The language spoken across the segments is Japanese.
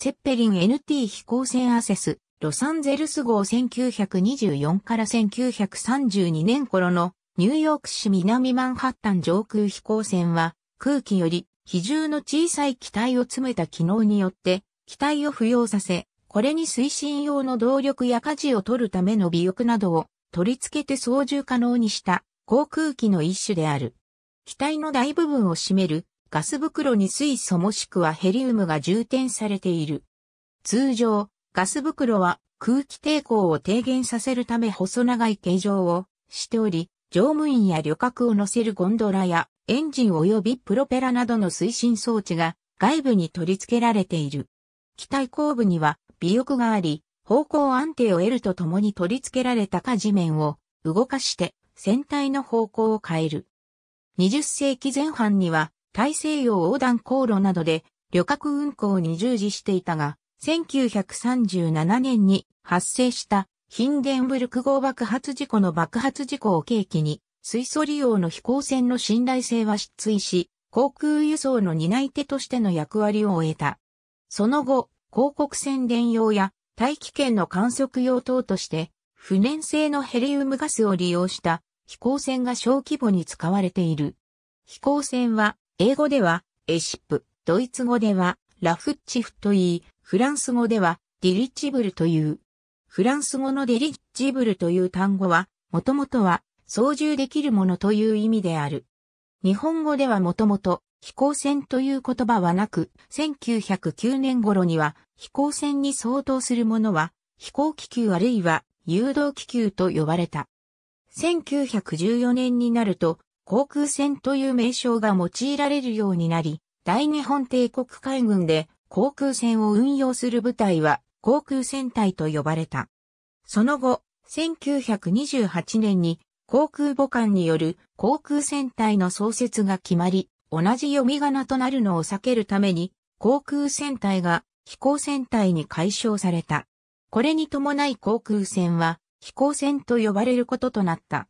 セッペリン NT 飛行船アセス、ロサンゼルス号1924から1932年頃のニューヨーク市南マンハッタン上空飛行船は空気より比重の小さい機体を詰めた機能によって機体を浮揚させ、これに推進用の動力や舵を取るための尾翼などを取り付けて操縦可能にした航空機の一種である。機体の大部分を占めるガス袋に水素もしくはヘリウムが充填されている。通常、ガス袋は空気抵抗を低減させるため細長い形状をしており、乗務員や旅客を乗せるゴンドラやエンジン及びプロペラなどの推進装置が外部に取り付けられている。機体後部には尾翼があり、方向安定を得るとともに取り付けられたか地面を動かして船体の方向を変える。20世紀前半には大西洋横断航路などで旅客運航に従事していたが、1937年に発生したヒンデンブルク号爆発事故の爆発事故を契機に、水素利用の飛行船の信頼性は失墜し、航空輸送の担い手としての役割を終えた。その後、広告宣伝用や大気圏の観測用等として、不燃性のヘリウムガスを利用した飛行船が小規模に使われている。飛行船は英語ではエシップ、ドイツ語ではラフッチフと言い、フランス語ではディリッチブルという。フランス語のディリチブルという単語は、もともとは操縦できるものという意味である。日本語ではもともと飛行船という言葉はなく、1909年頃には飛行船に相当するものは飛行気球あるいは誘導気球と呼ばれた。1914年になると航空船という名称が用いられるようになり、大日本帝国海軍で航空船を運用する部隊は航空戦隊と呼ばれた。その後、1928年に航空母艦による航空戦隊の創設が決まり、同じ読み仮名となるのを避けるために、航空戦隊が飛行戦隊に解消された。これに伴い航空戦は飛行戦と呼ばれることとなった。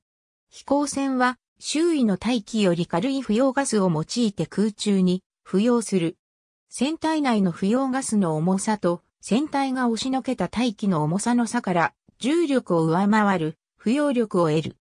飛行戦は周囲の大気より軽い不要ガスを用いて空中に浮揚する。船体内の不要ガスの重さと船体が押しのけた大気の重さの差から重力を上回る不要力を得る。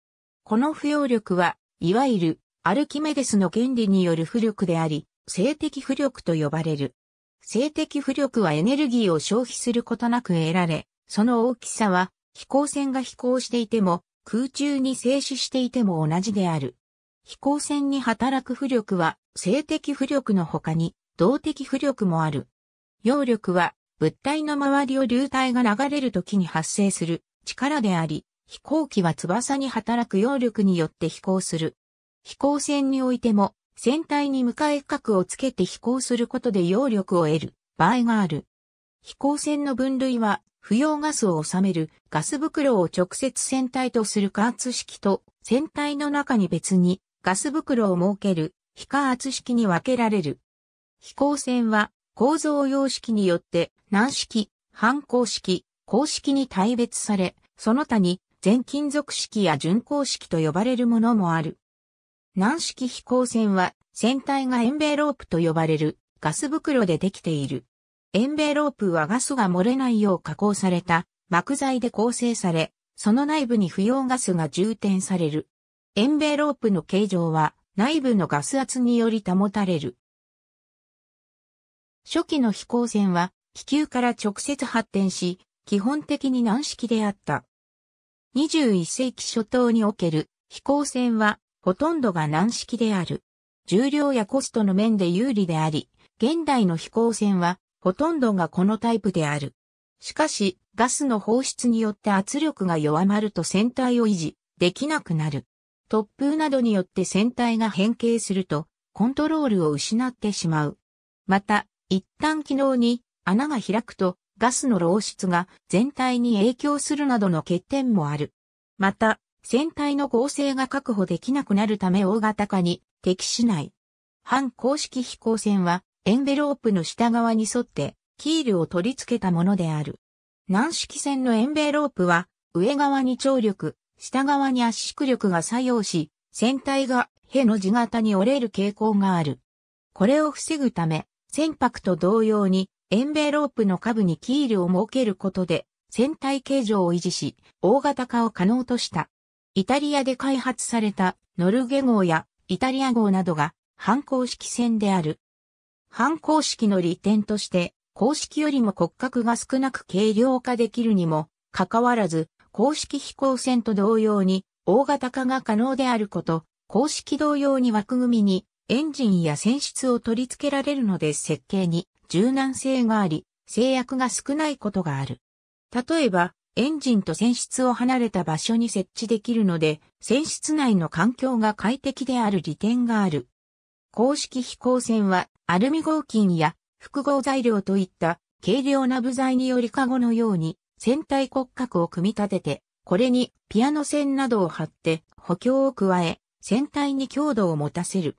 この不要力は、いわゆるアルキメデスの原理による浮力であり、静的浮力と呼ばれる。静的浮力はエネルギーを消費することなく得られ、その大きさは飛行船が飛行していても空中に静止していても同じである。飛行船に働く浮力は静的浮力の他に動的浮力もある。揚力は物体の周りを流体が流れる時に発生する力であり、飛行機は翼に働く揚力によって飛行する。飛行船においても、船体に向かい角をつけて飛行することで揚力を得る場合がある。飛行船の分類は不要ガスを収めるガス袋を直接船体とする加圧式と、船体の中に別にガス袋を設ける非加圧式に分けられる。飛行船は構造様式によって軟式、半硬式、硬式に大別され、その他に全金属式や巡硬式と呼ばれるものもある。軟式飛行船は船体がエンベロープと呼ばれるガス袋でできている。エンベロープはガスが漏れないよう加工された膜材で構成され、その内部に不要ガスが充填される。エンベロープの形状は内部のガス圧により保たれる。初期の飛行船は気球から直接発展し、基本的に軟式であった。21世紀初頭における飛行船はほとんどが軟式である。重量やコストの面で有利であり、現代の飛行船はほとんどがこのタイプである。しかし、ガスの放出によって圧力が弱まると船体を維持できなくなる。突風などによって船体が変形すると、コントロールを失ってしまう。また、一旦機能に穴が開くと、ガスの漏出が全体に影響するなどの欠点もある。また、船体の合成が確保できなくなるため大型化に適しない。反公式飛行船はエンベロープの下側に沿ってキールを取り付けたものである。軟式線のエンベロープは上側に張力、下側に圧縮力が作用し、船体がへの字型に折れる傾向がある。これを防ぐため、船舶と同様にエンベロープの下部にキールを設けることで、船体形状を維持し、大型化を可能とした。イタリアで開発されたノルゲ号やイタリア号などが反抗式船である。反公式の利点として、公式よりも骨格が少なく軽量化できるにも、かかわらず、公式飛行船と同様に、大型化が可能であること、公式同様に枠組みに、エンジンや船室を取り付けられるので設計に柔軟性があり、制約が少ないことがある。例えば、エンジンと船室を離れた場所に設置できるので、船室内の環境が快適である利点がある。公式飛行船はアルミ合金や複合材料といった軽量な部材によりカゴのように船体骨格を組み立てて、これにピアノ線などを貼って補強を加え、船体に強度を持たせる。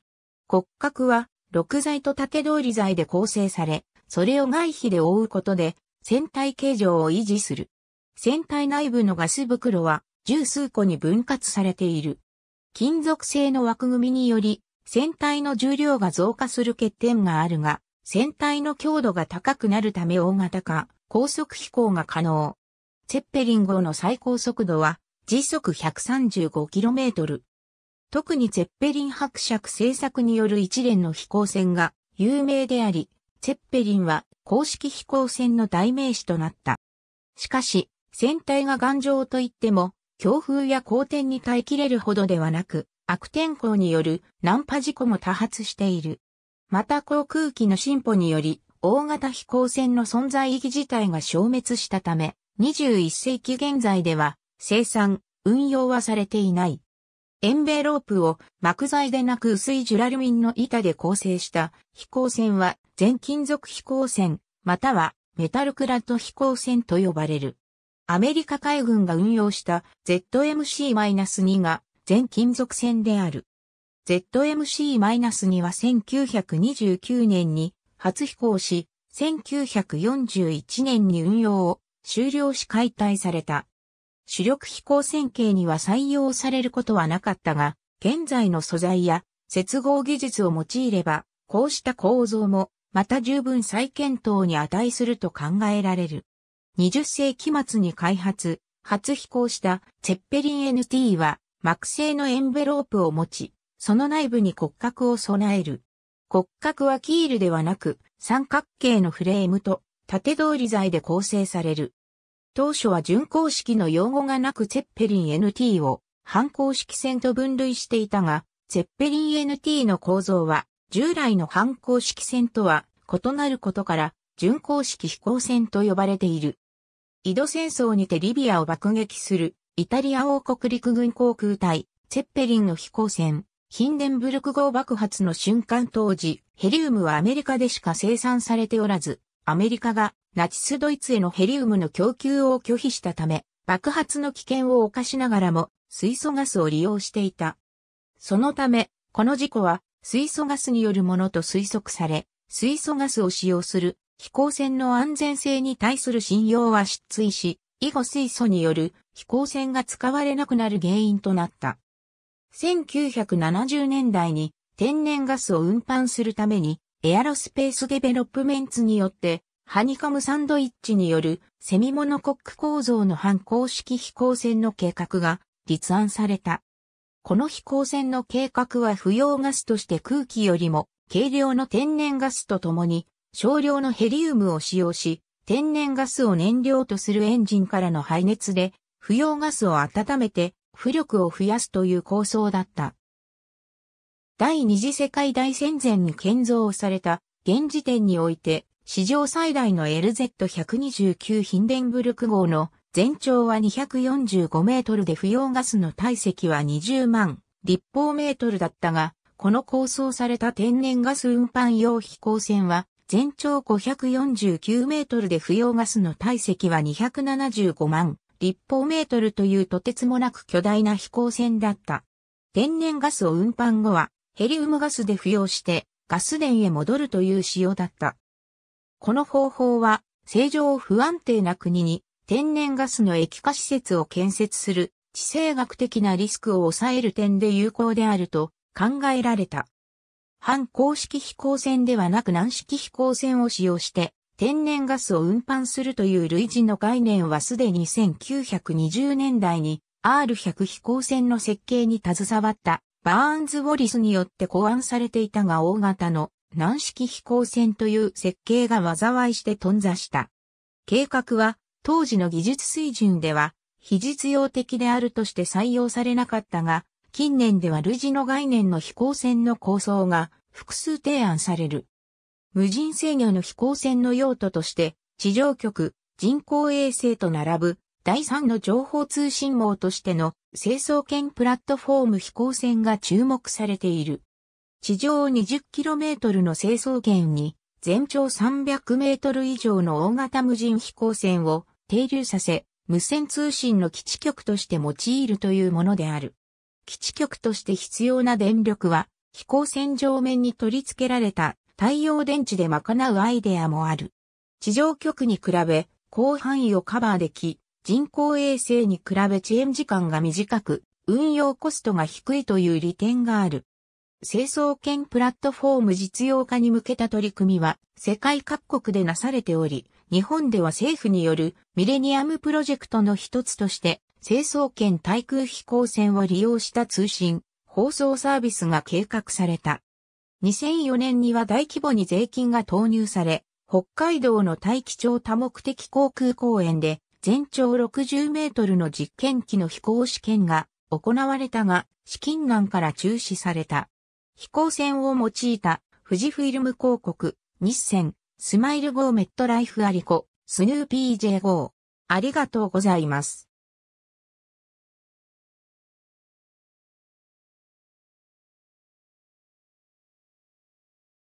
骨格は6材と縦通り材で構成され、それを外皮で覆うことで船体形状を維持する。船体内部のガス袋は十数個に分割されている。金属製の枠組みにより船体の重量が増加する欠点があるが、船体の強度が高くなるため大型化、高速飛行が可能。ツェッペリン号の最高速度は時速 135km。特にツェッペリン伯爵製作による一連の飛行船が有名であり、ツェッペリンは公式飛行船の代名詞となった。しかし、船体が頑丈といっても、強風や荒天に耐えきれるほどではなく、悪天候による難破事故も多発している。また航空機の進歩により、大型飛行船の存在意義自体が消滅したため、21世紀現在では生産、運用はされていない。エンベロープを膜材でなく薄いジュラルミンの板で構成した飛行船は全金属飛行船、またはメタルクラッド飛行船と呼ばれる。アメリカ海軍が運用した ZMC-2 が全金属線である。ZMC-2 は1929年に初飛行し、1941年に運用を終了し解体された。主力飛行線形には採用されることはなかったが、現在の素材や接合技術を用いれば、こうした構造もまた十分再検討に値すると考えられる。20世紀末に開発、初飛行したチェッペリン NT は膜製のエンベロープを持ち、その内部に骨格を備える。骨格はキールではなく、三角形のフレームと縦通り材で構成される。当初は巡公式の用語がなくツェッペリン NT を反公式線と分類していたが、ツェッペリン NT の構造は従来の反公式線とは異なることから、巡公式飛行線と呼ばれている。井戸戦争にてリビアを爆撃するイタリア王国陸軍航空隊、チェッペリンの飛行船、ヒンデンブルク号爆発の瞬間当時、ヘリウムはアメリカでしか生産されておらず、アメリカがナチスドイツへのヘリウムの供給を拒否したため、爆発の危険を犯しながらも水素ガスを利用していた。そのため、この事故は水素ガスによるものと推測され、水素ガスを使用する飛行船の安全性に対する信用は失墜し、以後水素による飛行船が使われなくなる原因となった。1970年代に天然ガスを運搬するためにエアロスペースデベロップメンツによってハニカムサンドイッチによるセミモノコック構造の反公式飛行船の計画が立案された。この飛行船の計画は不要ガスとして空気よりも軽量の天然ガスとともに少量のヘリウムを使用し、天然ガスを燃料とするエンジンからの排熱で、不要ガスを温めて、浮力を増やすという構想だった。第二次世界大戦前に建造された、現時点において、史上最大の LZ129 ヒンデンブルク号の全長は245メートルで不要ガスの体積は20万立方メートルだったが、この構想された天然ガス運搬用飛行船は全長549メートルで不要ガスの体積は275万立方メートルというとてつもなく巨大な飛行船だった。天然ガスを運搬後はヘリウムガスで不要してガス田へ戻るという仕様だった。この方法は正常不安定な国に天然ガスの液化施設を建設する地政学的なリスクを抑える点で有効であると考えられた。半公式飛行船ではなく軟式飛行船を使用して、天然ガスを運搬するという類似の概念はすでに1920年代に R100 飛行船の設計に携わったバーンズ・ウォリスによって考案されていたが大型の軟式飛行船という設計が災いして頓挫した。計画は当時の技術水準では非実用的であるとして採用されなかったが、近年では類似の概念の飛行船の構想が複数提案される。無人制御の飛行船の用途として、地上局、人工衛星と並ぶ第3の情報通信網としての成層圏プラットフォーム飛行船が注目されている。地上 20km の成層圏に全長 300m 以上の大型無人飛行船を停留させ、無線通信の基地局として用いるというものである。基地局として必要な電力は、飛行船上面に取り付けられた太陽電池で賄うアイデアもある。地上局に比べ、広範囲をカバーでき、人工衛星に比べ遅延時間が短く、運用コストが低いという利点がある。清掃圏プラットフォーム実用化に向けた取り組みは世界各国でなされており、日本では政府によるミレニアムプロジェクトの一つとして成層圏対空飛行船を利用した通信、放送サービスが計画された。2004年には大規模に税金が投入され、北海道の大気町多目的航空公園で全長60メートルの実験機の飛行試験が行われたが、資金難から中止された。飛行船を用いた富士フィルム広告、日線、スマイルーメットライフアリコ、スヌーピー J 5ありがとうございます。